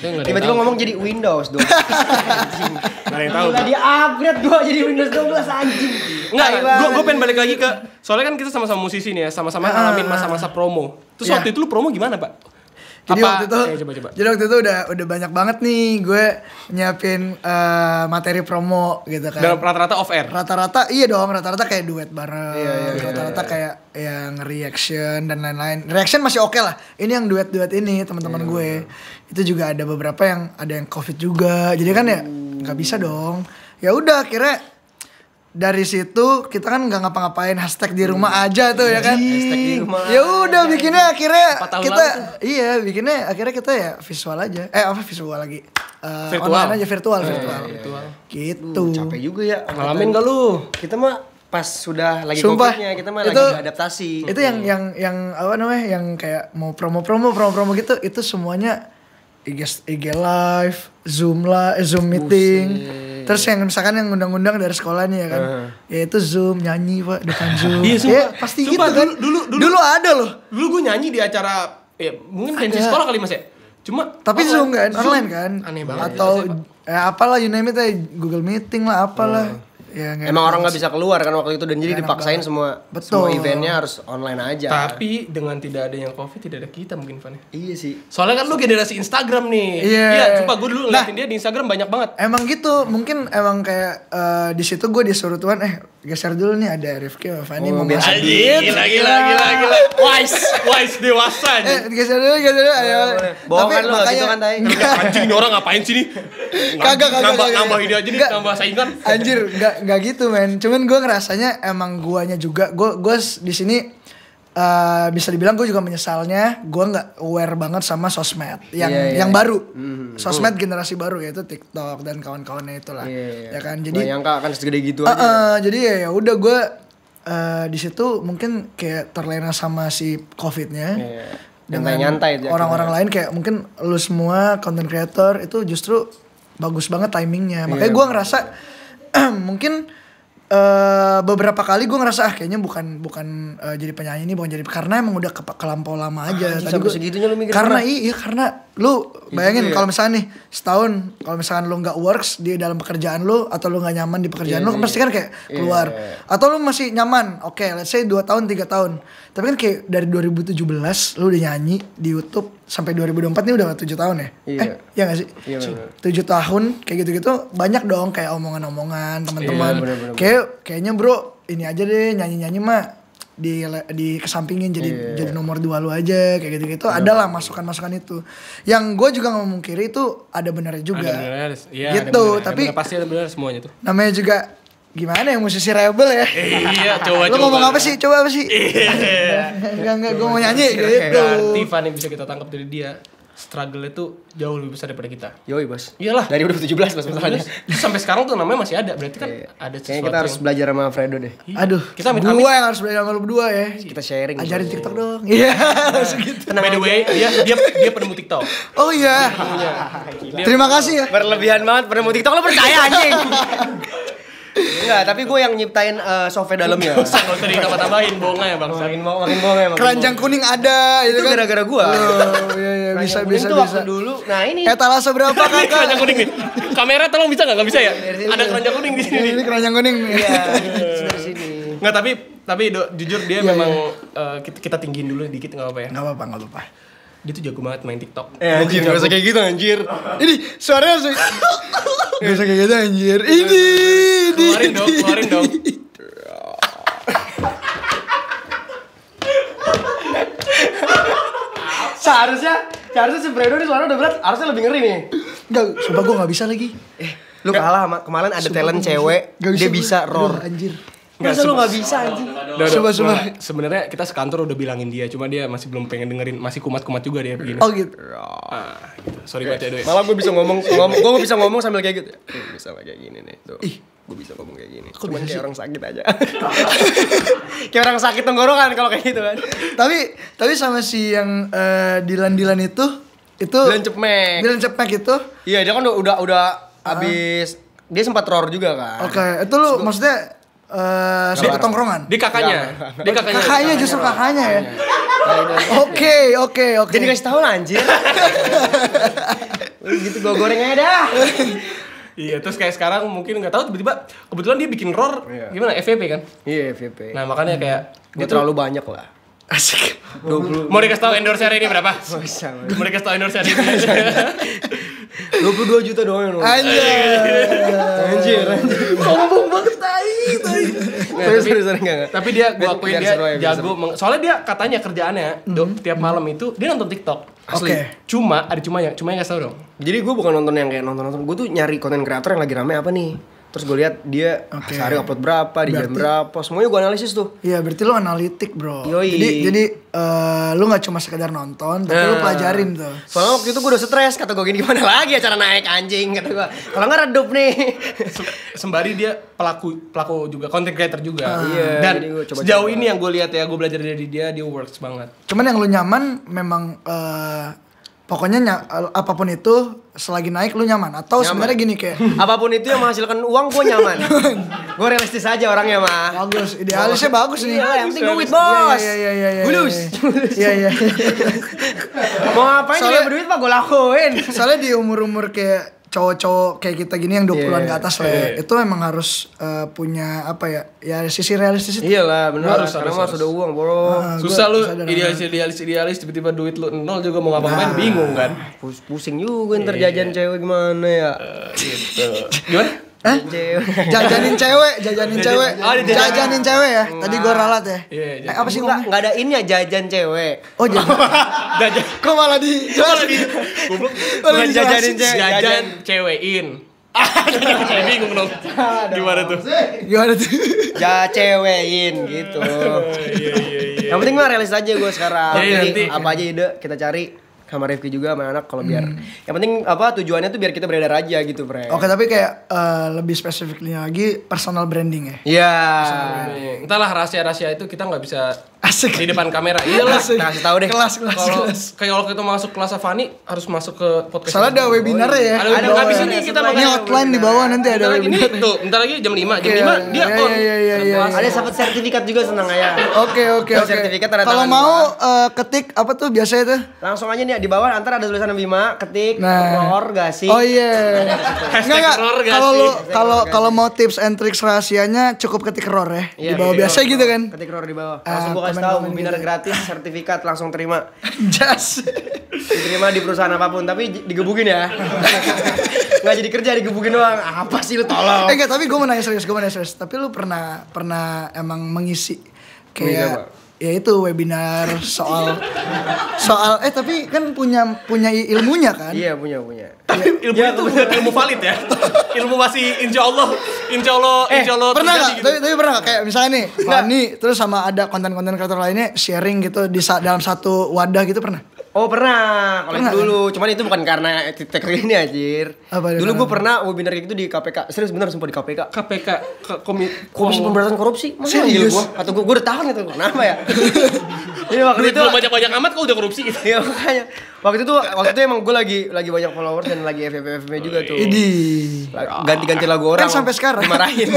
Tiba-tiba ngomong jadi Windows dong. (laughs) Gak ada yang tahu. Tadi upgrade gue jadi Windows 12 anjing. Enggak, gue gue pengen balik lagi ke soalnya kan kita sama-sama musisi nih ya, sama-sama ah. ngalamin masa-masa promo. Terus iya. waktu itu lu promo gimana, Pak? Jadi Apa? waktu itu eh, coba, coba. Jadi waktu itu udah udah banyak banget nih gue nyiapin uh, materi promo gitu kan. Dalam rata-rata off air. Rata-rata iya dong, rata-rata kayak duet bareng. Iya, iya, iya rata-rata iya, iya. kayak yang reaction dan lain-lain. Reaction masih oke okay lah. Ini yang duet-duet ini teman-teman iya, gue. Iya. Itu juga ada beberapa yang ada yang covid juga. Jadi kan ya nggak bisa dong. Ya udah akhirnya dari situ kita kan nggak ngapa-ngapain hashtag di rumah hmm. aja tuh ya kan hashtag di rumah ya udah iya, bikinnya iya. akhirnya kita iya bikinnya akhirnya kita ya visual aja eh apa visual lagi uh, virtual. online aja virtual eh, virtual, iya, virtual. gitu uh, capek juga ya ngalamin gak lu kita mah pas sudah lagi Sumpah, kita mah itu, lagi adaptasi itu yang yang yang apa namanya yang kayak mau promo-promo promo-promo gitu itu semuanya IG, IG live, Zoom lah, eh, Zoom meeting. Terus yang misalkan yang undang-undang dari sekolahnya ya kan. Uh. Ya itu Zoom nyanyi Pak depan (laughs) Zoom. Iya, sumpah. Ya, pasti gitu sumpah, gitu kan. Dulu, dulu, dulu ada loh. Dulu gue nyanyi di acara ya mungkin pensi sekolah kali Mas ya. Cuma tapi online. Zoom kan online kan. Aneh banget. Atau ya, apalah you name it eh, Google meeting lah apalah. Uh ya, gak emang orang nggak bisa keluar kan waktu itu dan jadi dipaksain banget. semua Betul. semua eventnya harus online aja tapi dengan tidak ada yang covid tidak ada kita mungkin Fanny. Ya? iya sih soalnya kan lu generasi Instagram nih iya yeah. coba gue dulu nah. ngeliatin dia di Instagram banyak banget emang gitu mungkin emang kayak uh, di situ gue disuruh tuan eh geser dulu nih ada Rifki sama Fanny oh, mau biasa gila, gila iya. gila gila gila (laughs) wise wise dewasa aja eh, geser dulu geser dulu ayo bohong kan lu gitu kan tadi anjing orang ngapain sih nih (laughs) kagak kagak nambah nambah ini aja nih nambah saingan anjir gak, nggak gitu men cuman gue ngerasanya emang guanya juga gue gue di sini uh, bisa dibilang gue juga menyesalnya gue nggak aware banget sama sosmed iya, yang yeah, yeah, yang yeah. baru mm, sosmed cool. generasi baru yaitu TikTok dan kawan-kawannya itulah yeah, yeah. Iya. ya kan jadi yang akan segede gitu uh, aja. Uh, jadi ya ya udah gue uh, di situ mungkin kayak terlena sama si covidnya yeah, yeah. dengan orang-orang lain kayak mungkin lu semua content creator itu justru bagus banget timingnya makanya yeah, gue ngerasa yeah (clears throat) mungkin uh, beberapa kali gue ngerasa ah kayaknya bukan bukan uh, jadi penyanyi ini bukan jadi karena emang udah ke, kelampau lama ah, aja ah, tadi gua, segitunya lu mikir karena iya karena lu gitu bayangin gitu, kalau ya? misalnya nih setahun kalau misalkan lu nggak works di dalam pekerjaan lu atau lu nggak nyaman di pekerjaan yeah, lu pasti iya. kan kayak iya. keluar yeah, yeah. atau lu masih nyaman oke okay, let's say 2 tahun tiga tahun tapi kan kayak dari 2017 lu udah nyanyi di YouTube sampai 2024 nih udah 7 tahun ya? Iya. Eh, iya gak sih? Iya, bener. 7 tahun kayak gitu-gitu banyak dong kayak omongan-omongan iya, teman-teman. Iya, kayak kayaknya bro, ini aja deh nyanyi-nyanyi mah di di kesampingin jadi iya. jadi nomor dua lu aja kayak gitu-gitu. ada iya. Adalah masukan-masukan itu. Yang gue juga gak memungkiri itu ada benernya juga. Ada benernya, iya, gitu, ada bener. tapi ada bener, pasti ada benernya semuanya tuh. Namanya juga gimana ya musisi rebel ya iya coba coba. coba ngomong apa sih coba apa sih iya enggak (laughs) gue mau nyanyi gitu Tifa yang bisa kita tangkap dari dia struggle itu jauh lebih besar daripada kita. Yoi bos. Iyalah. Dari 2017 bos masalahnya. Sampai sekarang tuh namanya masih ada. Berarti kan iya. ada sesuatu. Kayaknya kita harus yang... belajar sama Fredo deh. Iya. Aduh. Kita amit -amit. yang harus belajar sama lu berdua ya. Kita sharing. Ajarin TikTok dong. (laughs) Iya. Nah, segitu. Nah, by the way, dia dia dia penemu TikTok. Oh iya. Terima kasih ya. Berlebihan banget penemu TikTok lo percaya anjing. (laughs) Enggak, tapi gue yang nyiptain uh, software dalamnya. Gak usah, gak usah ditambah-tambahin, bohongnya ya bang. Makin bohong, makin bohong ya. bang Keranjang kuning ada, itu, gitu kan? gara-gara gue. Oh, iya, iya, (laughs) bisa, bisa, bisa. Waktu dulu, nah ini. Etalase eh, berapa (laughs) kan keranjang kuning ini Kamera tolong bisa nggak? Nggak bisa ya? Iya, ada keranjang kuning di sini. Ini keranjang kuning. Iya, (laughs) di sini. Nggak, tapi tapi jujur dia iya, memang iya. Eh, kita, tinggiin dulu dikit nggak apa ya? Nggak apa-apa, nggak lupa dia tuh jago banget main TikTok. Eh anjir, gak usah kayak gitu anjir. Ini suaranya harus (laughs) Gak usah kayak gitu anjir. Ini, ini. Keluarin dong, keluarin dong. (laughs) seharusnya seharusnya si Fredo ini suaranya udah berat, harusnya lebih ngeri nih. Enggak, sumpah gue gak bisa lagi. Eh, lu kalah sama kemarin ada Sumpah talent cewek, bisa, dia bisa roar. Anjir. Masa lu gak bisa anjing? Coba coba. Sebenarnya kita sekantor udah bilangin dia, cuma dia masih belum pengen dengerin, masih kumat-kumat juga dia begini. Oh gitu. Ah, gitu. Sorry banget ya Doi. Malah gue bisa ngomong, ngomong gue bisa ngomong sambil kayak gitu. Hmm, bisa kayak gini nih. Tuh. Ih, gue bisa ngomong kayak gini. Kok kayak orang sakit aja. (laughs) kayak orang sakit tenggorokan kalau kayak gitu kan. tapi tapi sama si yang uh, Dilan-Dilan itu itu Dilan Cepmek. Dilan Cepmek itu. Iya, dia kan udah udah, udah uh ah. -huh. dia sempat teror juga kan. Oke, okay. itu lu maksudnya uh, tongkrongan. Di kakaknya. Di kakaknya. Kakaknya justru kakaknya ya. Oke, oke, oke. Jadi kasih tahu lah anjir. (laughs) gitu gue goreng aja dah. Iya, terus kayak sekarang mungkin nggak tahu tiba-tiba kebetulan dia bikin roar iya. gimana FVP kan? Iya, FVP. Nah, makanya kayak hmm. dia terlalu banyak lah. Asik. 20. Mau dikasih tahu endorse hari ini berapa? Bisa. Mau dikasih tahu endorse hari ini. 22 (laughs) juta doang. Anjir. Anjir. Sombong banget tapi, tapi, enggak, tapi dia gue akui dia seru, jago. soalnya dia katanya kerjaannya mm tiap malam itu dia nonton TikTok. Asli. Okay. Cuma ada cuma yang cuma yang gak tau dong. Jadi gue bukan nonton yang kayak nonton-nonton. Gue tuh nyari konten kreator yang lagi rame apa nih terus gue lihat dia ah, okay. sehari upload berapa di berarti, jam berapa semuanya gue analisis tuh iya berarti lo analitik bro Yoi. jadi jadi uh, lo nggak cuma sekedar nonton tapi nah. lo eh. pelajarin tuh soalnya waktu itu gue udah stres kata gue gini gimana lagi ya cara naik anjing kata gue kalau nggak redup nih sembari dia pelaku pelaku juga content creator juga uh, iya, dan coba sejauh coba. ini yang gue lihat ya gue belajar dari dia dia works banget cuman yang lo nyaman memang uh, pokoknya ny- eh, apapun itu selagi naik lu nyaman atau sebenarnya gini kayak (laughs) apapun itu yang menghasilkan uang gue nyaman (laughs) gue realistis aja orangnya mah bagus idealisnya bagus nih iya, yang penting duit bos iya iya iya iya bulus iya iya. iya iya mau ngapain soalnya berduit mah gue lakuin soalnya di umur umur kayak cowok-cowok kayak kita gini yang 20-an yeah, ke atas lah yeah. Iya. Itu memang harus uh, punya apa ya? Ya sisi realistis itu. Iyalah, benar. Harus, karena harus, harus. ada uang, Bro. Nah, Susah lu idealis idealis idealis tiba-tiba duit lu nol juga mau ngapa-ngapain nah, bingung kan. Pusing juga ntar iya. jajan cewek gimana ya. Uh, gitu. (laughs) gimana? Eh? Jajanin cewek, jajanin cewek. cewek. Oh, jajanin cewek ya. Iya. Tadi gua ralat ya. Iya, iya. Eh, apa sih enggak enggak ada ini ya jajan cewek. Oh, jajan. (laughs) jajan. Kok malah di malah di goblok. jajanin cewek, jajan cewekin. Saya (laughs) bingung dong. Gimana tuh? Gimana tuh? Ja cewekin gitu. Oh, iya, iya, iya. Yang penting mah realis aja gue sekarang. Iya, Jadi apa aja ide kita cari sama Rifki juga sama anak kalau biar hmm. yang penting apa tujuannya tuh biar kita beredar aja gitu bre Oke okay, tapi kayak uh, lebih spesifiknya lagi personal branding ya. Iya. Yeah. Entahlah rahasia-rahasia itu kita nggak bisa Asik. Di depan kamera. iya lah kasih nah, tahu deh. Kelas, kelas, kalo, kelas. kayak waktu itu masuk kelas Avani harus masuk ke podcast. Salah ada webinar oh, iya. ya. Ada, ada habis ini kita mau ini outline di bawah nanti ada webinar. Ini tuh, bentar lagi jam 5. Jam 5 iya, dia iya, on. Iya, iya, iya. Ada dapat sertifikat juga senang ya. Oke, oke, oke. Sertifikat ada Kalau mau eh, ketik apa tuh biasanya tuh? Langsung aja nih di bawah antar ada tulisan Bima, ketik nah. gak sih? Oh iya. Enggak, Kalau lu kalau kalau mau tips and tricks rahasianya cukup ketik horror ya. Di bawah biasa gitu kan. Ketik horror di bawah. Eh, Langsung buka Dikasih tahu webinar gitu. gratis, (laughs) sertifikat langsung terima. Jas. Diterima di perusahaan apapun, tapi digebukin ya. (laughs) Nggak jadi kerja digebukin doang. Apa sih lu tolong? Eh enggak, tapi gue mau nanya serius, gue mau nanya serius. Tapi lu pernah pernah emang mengisi kayak ya itu webinar soal soal eh tapi kan punya punya ilmunya kan iya punya punya tapi iya. ilmu ya, itu ilmu valid ya (laughs) ilmu masih insya Allah insya Allah eh, insya Allah pernah gak? Gitu. tapi tapi pernah gak? kayak misalnya nih Fani terus sama ada konten-konten kreator lainnya sharing gitu di dalam satu wadah gitu pernah Oh pernah, kalau itu dulu. Kan? Cuman itu bukan karena titik ini anjir. Apa dulu gue pernah webinar kayak gitu di KPK. Serius bener sumpah di KPK. KPK komi Komisi oh. Pemberantasan Korupsi. Masa gila iya gue? Atau gue udah tahu itu kenapa ya? (laughs) Ini iya, waktu itu banyak-banyak amat kok udah korupsi gitu. Iya makanya waktu itu waktu itu emang gue lagi lagi banyak followers dan lagi FFF FF juga tuh. Ini ganti-ganti lagu orang. Kan sampai sekarang dimarahin.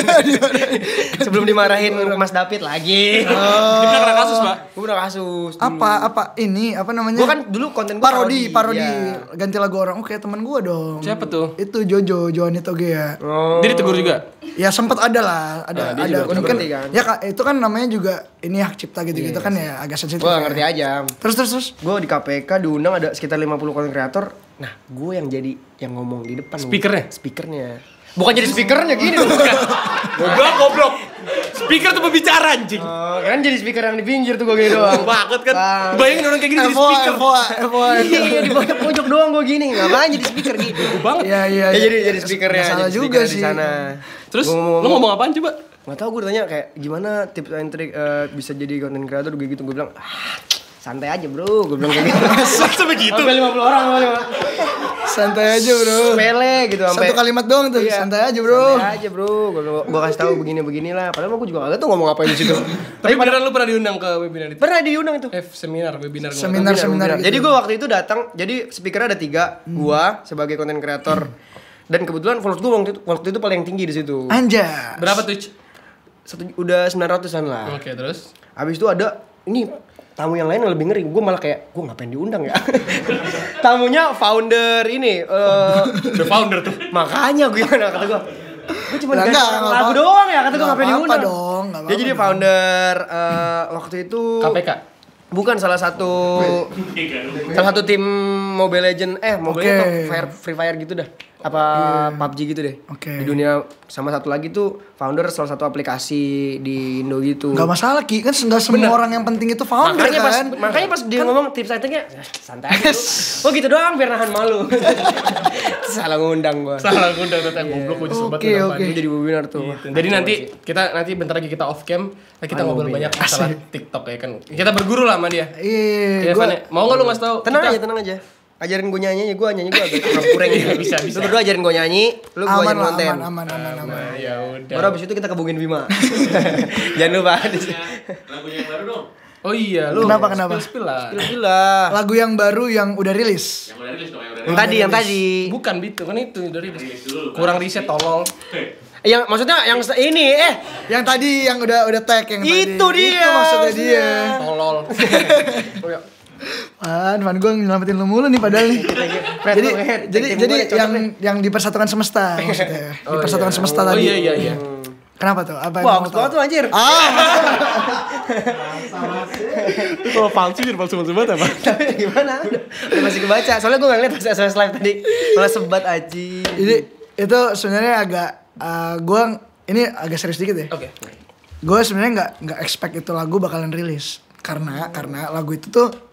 (laughs) Sebelum dimarahin Mas David lagi. Oh. Gue kasus, Pak. Gue pernah kasus. Apa apa ini apa namanya? Gue kan dulu konten gue parodi, parodi, ya. ganti lagu orang. Oke, teman gue dong. Siapa tuh? Itu Jojo, Toge ya. Oh. Dia tegur juga. Ya sempat ada lah, ada nah, ada mungkin kan? ya itu kan namanya juga ini hak cipta gitu-gitu yes. Iya. kan ya agak sensitif. Gue ya. ngerti aja. Terus terus terus. Gue di KPK diundang ada sekitar 50 konten kreator nah gue yang jadi yang ngomong di depan speakernya gue. speakernya bukan jadi speakernya gini (laughs) goblok goblok speaker tuh pembicara anjing oh, kan jadi speaker yang di pinggir tuh gue gini doang banget kan Bang. bayangin orang kayak gini jadi speaker Iya, FOA iya di pojok pojok doang gue gini ngapain jadi speaker gitu banget iya iya ya, jadi jadi speakernya salah juga sih sana. terus lo ngomong apaan coba Gak tau gue tanya kayak gimana tips and trick eh, bisa jadi content creator gue gitu gue bilang ah, santai aja bro gue bilang kayak gitu (laughs) sampai begitu sampai lima puluh orang santai aja bro sepele gitu sampai satu kalimat doang tuh iya. santai aja bro santai aja bro gue gue kasih tahu begini begini lah. padahal gue juga gak tuh ngomong apa di situ (laughs) tapi beneran lu pernah diundang ke webinar itu pernah diundang itu eh seminar webinar seminar webinar, seminar gitu. webinar. jadi gue waktu itu datang jadi speaker ada tiga hmm. gue sebagai konten kreator dan kebetulan followers gue waktu itu, waktu itu paling tinggi di situ anjay berapa tuh satu udah sembilan ratusan lah. Oke, okay, terus? abis itu ada ini tamu yang lain yang lebih ngeri gue malah kayak gue ngapain diundang ya (laughs) tamunya founder ini uh, the founder tuh makanya gue gimana kata gue gue cuma nah, lagu doang ya kata gue ngapain diundang dong, apa dia apa jadi dong. founder uh, waktu itu KPK Bukan salah satu salah satu tim Mobile Legend eh Mobile okay. atau Fire, Free Fire gitu dah apa yeah. PUBG gitu deh. Okay. Di dunia sama satu lagi tuh founder salah satu aplikasi di Indo gitu. Gak masalah Ki, kan enggak semua Bener. orang yang penting itu founder makanya kan. Pas, makanya pas dia kan. ngomong tips settingnya santai aja (laughs) oh gitu doang biar nahan malu. (laughs) Salah ngundang gua. Salah ngundang tuh yeah. goblok gua sempat okay, okay. Gua jadi webinar tuh. Gitu. Jadi nanti kita nanti bentar lagi kita off cam kita Ayo, ngobrol banyak iya. masalah TikTok ya kan. Kita berguru lah sama dia. Iya. Yeah, iya, gua... Mau nggak lu Mas tahu? Tenang aja, tenang aja ajarin gue nyanyi gue nyanyi gue agak kurang kurang iya, ya bisa bisa lu berdua ajarin gue nyanyi lu gue ajarin konten aman aman aman aman, aman. ya udah baru abis itu kita kebungin Bima (laughs) jangan lupa lagunya, yang baru dong Oh iya, lu kenapa kenapa? Spill, spill lah. Spill, lah. Lagu yang baru yang udah rilis. Yang udah rilis dong, yang udah rilis. tadi, yang tadi. Bukan itu kan itu udah rilis. Kurang riset tolong. Eh, yang maksudnya yang ini eh yang tadi yang udah udah tag yang itu tadi. dia. Itu maksudnya dia. Tolol. (laughs) Oh, ya. Pan, pan gue nyelamatin lu mulu nih padahal nih. jadi jadi jadi yang yang persatuan semesta maksudnya. (laughs) Oh, dipersatukan iya. semesta oh, tadi. Oh iya iya iya. Kenapa tuh? Apa Wah, tuh anjir. Ah. Itu (laughs) palsu jadi palsu palsu banget apa? Tapi gimana? Masih kebaca. Soalnya gue gak liat pas SMS live tadi. Malah sebat aji. Jadi itu sebenarnya agak uh, eh, gue ini agak serius dikit ya. Oke. Okay. Gue sebenarnya nggak nggak expect itu lagu bakalan rilis karena karena lagu itu tuh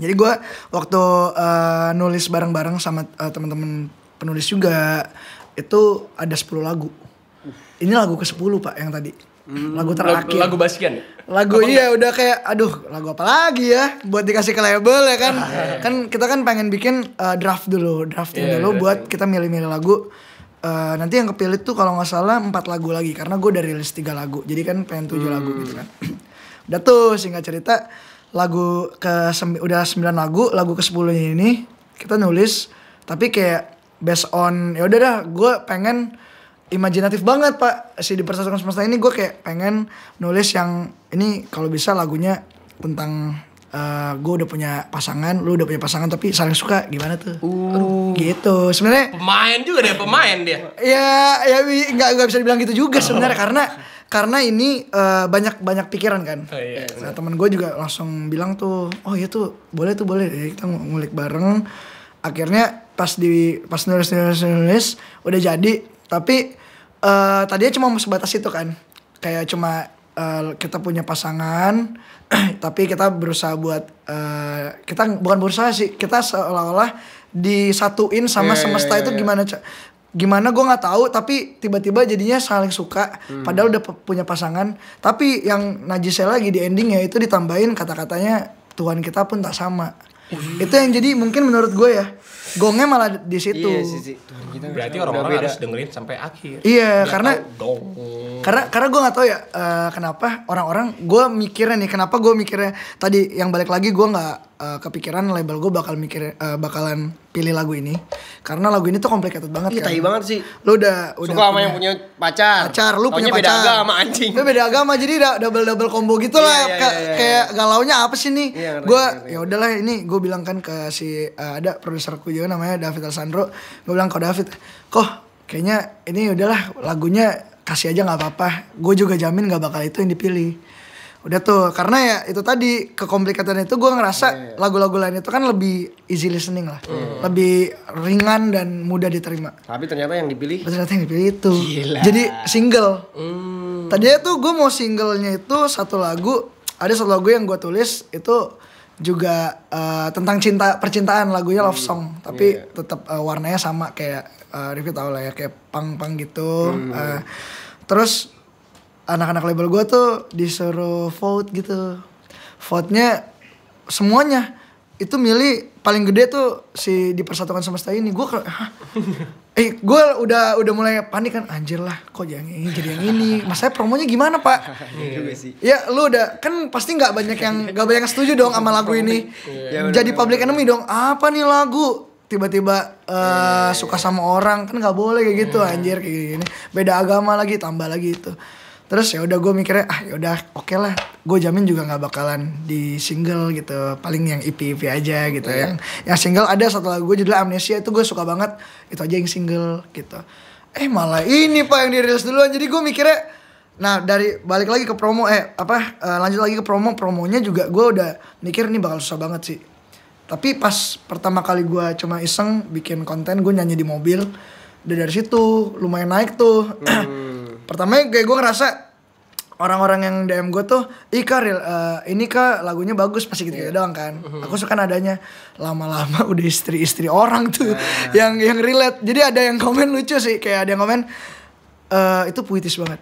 jadi gue waktu uh, nulis bareng-bareng sama uh, teman-teman penulis juga itu ada 10 lagu ini lagu ke 10 pak yang tadi hmm, lagu terakhir lagu, lagu ya? lagu apa iya enggak? udah kayak aduh lagu apa lagi ya buat dikasih ke label ya kan (laughs) kan kita kan pengen bikin uh, draft dulu draft yeah, dulu yeah, buat iya. kita milih-milih lagu uh, nanti yang kepilih tuh kalau nggak salah empat lagu lagi karena gue dari list tiga lagu jadi kan pengen tujuh hmm. lagu gitu kan (clears throat) udah tuh singkat cerita lagu ke udah 9 lagu, lagu ke 10 ini kita nulis tapi kayak based on ya udah dah gue pengen imajinatif banget pak si di persatuan semesta ini gue kayak pengen nulis yang ini kalau bisa lagunya tentang uh, eh, gue udah punya pasangan, lu udah punya pasangan tapi saling suka gimana tuh? Uh. Gitu. Sebenarnya pemain juga deh, pemain dia. Iya, ya, ya nggak nggak bisa dibilang gitu juga sebenarnya karena karena ini uh, banyak banyak pikiran kan. Oh, iya, nah, teman gue juga langsung bilang tuh, oh iya tuh boleh tuh boleh ya, kita ngulik bareng. Akhirnya pas di pas nulis nulis nulis udah jadi, tapi uh, tadinya cuma sebatas itu kan, kayak cuma uh, kita punya pasangan (clears throat) tapi kita berusaha buat uh, kita bukan berusaha sih kita seolah-olah disatuin sama yeah, iya, semesta yeah, yeah, itu iya. gimana gimana gue nggak tahu tapi tiba-tiba jadinya saling suka hmm. padahal udah punya pasangan tapi yang najisnya lagi di endingnya itu ditambahin kata-katanya Tuhan kita pun tak sama itu yang jadi mungkin menurut gue ya gongnya malah di situ iya, sih. berarti orang-orang harus dengerin sampai akhir iya Biar karena dong. karena karena gue nggak tahu ya uh, kenapa orang-orang gue mikirnya nih kenapa gue mikirnya tadi yang balik lagi gue nggak uh, kepikiran label gue bakal mikir uh, bakalan pilih lagu ini karena lagu ini tuh complicated banget Iya, kan. banget sih. Lu udah udah suka sama punya, yang punya pacar. Pacar, lu Taunya punya pacar. beda agama anjing. Lu beda agama jadi double double combo gitu lah yeah, yeah, yeah, yeah, kayak galaunya apa sih nih? Yeah, iya, gue ya udahlah ini gue bilang kan ke si uh, ada produserku juga studio namanya David Alessandro gue bilang kok David kok kayaknya ini udahlah lagunya kasih aja nggak apa-apa gue juga jamin nggak bakal itu yang dipilih udah tuh karena ya itu tadi kekomplikatan itu gue ngerasa iya, iya. lagu-lagu lain itu kan lebih easy listening lah mm. lebih ringan dan mudah diterima tapi ternyata yang dipilih ternyata yang dipilih itu Gila. jadi single mm. tadinya tuh gue mau singlenya itu satu lagu ada satu lagu yang gue tulis itu juga uh, tentang cinta percintaan lagunya love hmm. song hmm. tapi yeah. tetap uh, eh, warnanya sama kayak uh, eh, Rifki tau lah ya kayak pang pang gitu hmm. uh, terus anak-anak label gue tuh disuruh vote gitu vote nya semuanya itu milih paling gede tuh si di Persatuan semesta ini gue eh gue udah udah mulai panik kan anjir lah kok yang ini jadi yang ini mas saya promonya gimana pak (laughs) iya ya lu udah kan pasti nggak banyak yang nggak banyak yang setuju dong sama lagu ini iya, iya. jadi public enemy dong apa nih lagu tiba-tiba uh, suka sama orang kan nggak boleh kayak gitu anjir kayak gini beda agama lagi tambah lagi itu terus ya udah gue mikirnya ah ya udah oke okay lah gue jamin juga nggak bakalan di single gitu paling yang EP EP aja gitu yeah. yang yang single ada satu lagu gue judulnya Amnesia itu gue suka banget itu aja yang single gitu eh malah ini pak yang dirilis duluan jadi gue mikirnya nah dari balik lagi ke promo eh apa uh, lanjut lagi ke promo promonya juga gue udah mikir nih bakal susah banget sih tapi pas pertama kali gue cuma iseng bikin konten gue nyanyi di mobil udah dari situ lumayan naik tuh mm pertama kayak gue ngerasa orang-orang yang DM gue tuh ih kak uh, ini kak lagunya bagus pasti gitu-gitu yeah. doang kan mm-hmm. aku suka nadanya lama-lama (laughs) udah istri-istri orang tuh yeah. yang yang relate jadi ada yang komen lucu sih kayak ada yang komen e, itu puitis banget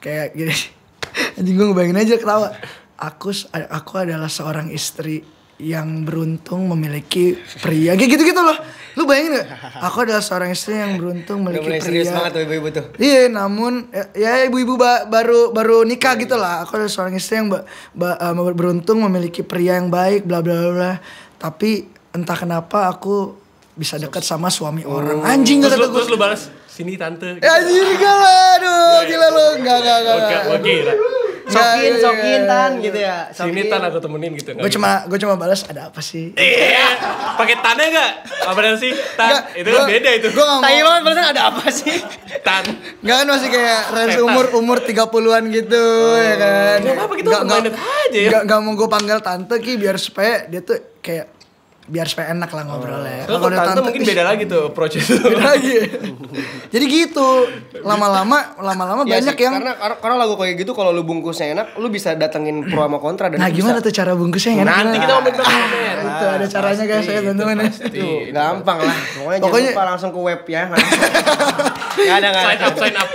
kayak gini (laughs) anjing gue ngebayangin aja ketawa aku aku adalah seorang istri yang beruntung memiliki pria kayak gitu gitu loh lu bayangin gak aku adalah seorang istri yang beruntung memiliki pria serius banget tuh ibu-ibu tuh iya namun ya, ya ibu-ibu ba baru baru nikah iya, iya. gitu lah aku adalah seorang istri yang eh, beruntung memiliki pria yang baik bla bla bla tapi entah kenapa aku bisa dekat sama suami oh. orang anjing gak kata gue terus balas sini tante gitu. anjing gak aduh iya, gila lu gak gak gak, gak. gak sokin iya, iya, sokin iya, tan gitu ya sini tan aku temenin gitu gue gitu. cuma gue cuma balas ada apa sih iya pakai tannya gak apa sih tan itu beda itu gue nggak mau banget ada apa sih tan nggak kan masih kayak range umur umur tiga puluhan gitu oh, ya kan nggak apa-apa kita gak, aja ya nggak mau gue panggil tante ki biar supaya dia tuh kayak biar supaya enak lah ngobrolnya. Oh. Kalau tante, mungkin beda lagi tuh proses. Beda lagi. Jadi gitu. Lama-lama lama-lama ya banyak sih, yang karena karena lagu kayak gitu kalau lu bungkusnya enak, lu bisa datengin pro sama kontra dan Nah, gimana bisa. tuh cara bungkusnya enak? Nanti kita ngomongin ah, itu ada caranya guys saya teman-teman. Ya. gampang lah. Pokoknya, Pokoknya jangan lupa langsung ke web ya. Enggak nah. (laughs) ada enggak. Sign up, sign up.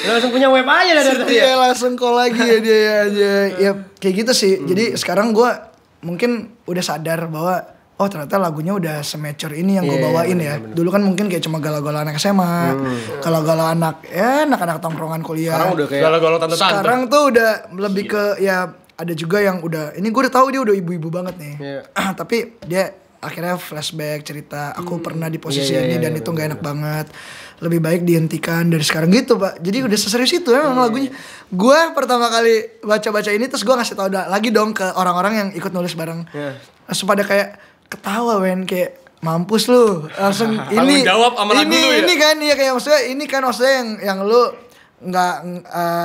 Lu langsung punya web aja dari tadi. Ya. Iya, langsung call lagi ya dia aja. Ya, ya kayak gitu sih. Jadi sekarang gua mungkin udah sadar bahwa oh ternyata lagunya udah semature ini yang yeah, gue iya, iya, bawain iya, ya. Bener. Dulu kan mungkin kayak cuma galau-galau anak SMA, hmm. galau-galau anak ya anak-anak tongkrongan kuliah. Sekarang udah kayak galau-galau tante-tante. Sekarang tuh udah lebih ke ya ada juga yang udah ini gue udah tahu dia udah ibu-ibu banget nih. Yeah. (clears throat) Tapi dia akhirnya flashback cerita aku hmm. pernah di posisi yeah, yeah, ini yeah, dan yeah, itu nggak enak banget lebih baik dihentikan dari sekarang gitu pak jadi udah seserius itu ya memang iya, iya, lagunya iya. gue pertama kali baca-baca ini terus gue ngasih tau lagi dong ke orang-orang yang ikut nulis bareng yeah. supaya kayak ketawa men kayak mampus lu langsung (laughs) ini jawab sama ini ya? ini kan ya kayak maksudnya ini kan maksudnya yang yang lu nggak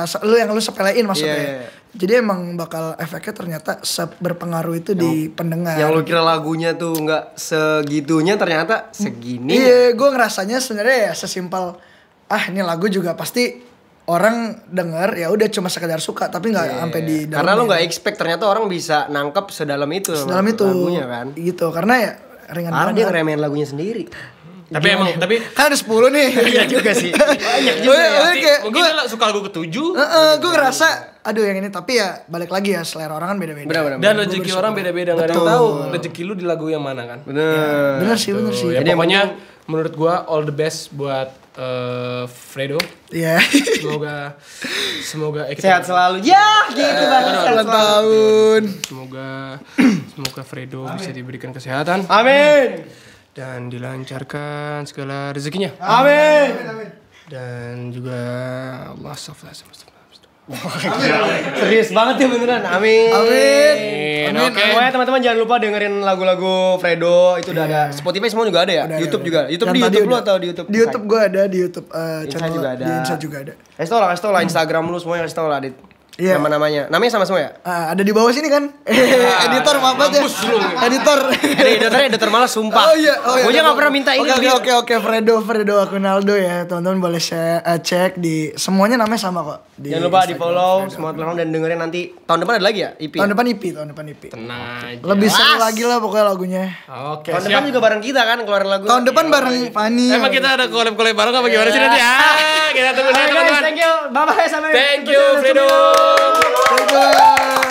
uh, lu yang lu sepelein maksudnya yeah, yeah, yeah jadi emang bakal efeknya ternyata berpengaruh itu yang, di pendengar. Yang lo kira lagunya tuh nggak segitunya ternyata segini. Iya, gue ngerasanya sebenarnya ya sesimpel ah ini lagu juga pasti orang denger ya udah cuma sekedar suka tapi nggak yeah. sampai di dalam karena lo nggak expect ternyata orang bisa nangkep sedalam itu sedalam itu lagunya kan gitu karena ya ringan karena banget dia ngeremehin lagunya sendiri tapi Gimana? emang ya? tapi kan ada sepuluh nih. (laughs) Iya juga sih. Banyak juga. ya. ya kayak, mungkin gua, suka lagu ketujuh. uh, uh, gue ngerasa aduh yang ini tapi ya balik lagi ya selera orang kan beda-beda. Benar, benar, Dan rezeki orang beda-beda nggak ada yang tahu rezeki lu di lagu yang mana kan. Benar. Ya, benar sih, benar sih. Ya, Jadi pokoknya yang... menurut gue all the best buat uh, Fredo. Iya. Yeah. semoga semoga eh, sehat selalu. Ya, gitu banget. selamat tahun. Semoga semoga Fredo Amin. bisa diberikan kesehatan. Amin dan dilancarkan segala rezekinya. Amin. Amin. Dan juga Allah taala Serius banget ya beneran. Amin. Amin. Amin. Oke, okay. teman-teman jangan lupa dengerin lagu-lagu Fredo itu udah yeah. ada. Iya. Spotify semua juga ada ya? Udah, YouTube ya, juga. YouTube yang di YouTube lu atau di YouTube? Di YouTube gue ada, di YouTube uh, channel juga ada. Di Insta juga ada. Kasih tau lah, kasih tau lah Instagram lu semuanya kasih tau lah, dit Iya. Nama namanya. Namanya sama semua ya? Uh, ada di bawah sini kan? Uh, (laughs) editor maaf aja. Ya. Editor. Ada editornya editor malah sumpah. Oh iya. Oh, iya. Gue juga pernah minta ini. Oke oke oke Fredo Fredo Ronaldo ya. Teman-teman boleh saya uh, eh, cek di semuanya namanya sama kok di Jangan lupa di follow semua platform dan dengerin nanti tahun depan ada lagi ya IP. Tahun depan IP, tahun depan IP. Tenang aja. Lebih seru lagi lah pokoknya lagunya. Oke. Tahun siap. depan juga bareng kita kan keluarin lagu. Tahun depan bareng Fani. Emang kita ada kolab-kolab bareng apa gimana sih nanti ya? Kita tunggu nanti teman-teman. Thank you. Bye bye sampai. Thank you Fredo. Thank you.